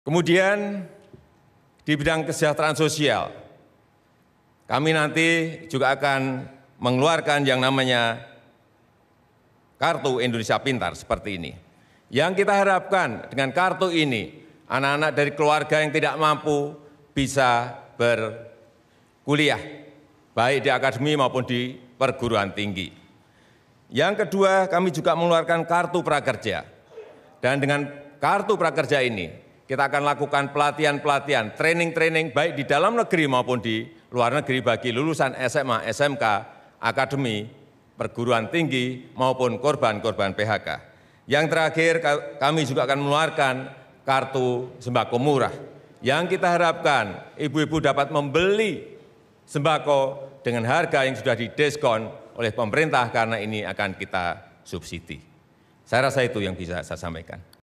Kemudian di bidang kesejahteraan sosial, kami nanti juga akan mengeluarkan yang namanya kartu Indonesia Pintar seperti ini. Yang kita harapkan dengan kartu ini, anak-anak dari keluarga yang tidak mampu bisa berkuliah, baik di akademi maupun di perguruan tinggi. Yang kedua, kami juga mengeluarkan kartu prakerja. Dan dengan kartu prakerja ini, kita akan lakukan pelatihan-pelatihan, training-training baik di dalam negeri maupun di luar negeri bagi lulusan SMA, SMK, akademi, perguruan tinggi maupun korban-korban PHK. Yang terakhir kami juga akan mengeluarkan kartu sembako murah. Yang kita harapkan ibu-ibu dapat membeli sembako dengan harga yang sudah didiskon oleh pemerintah karena ini akan kita subsidi. Saya rasa itu yang bisa saya sampaikan.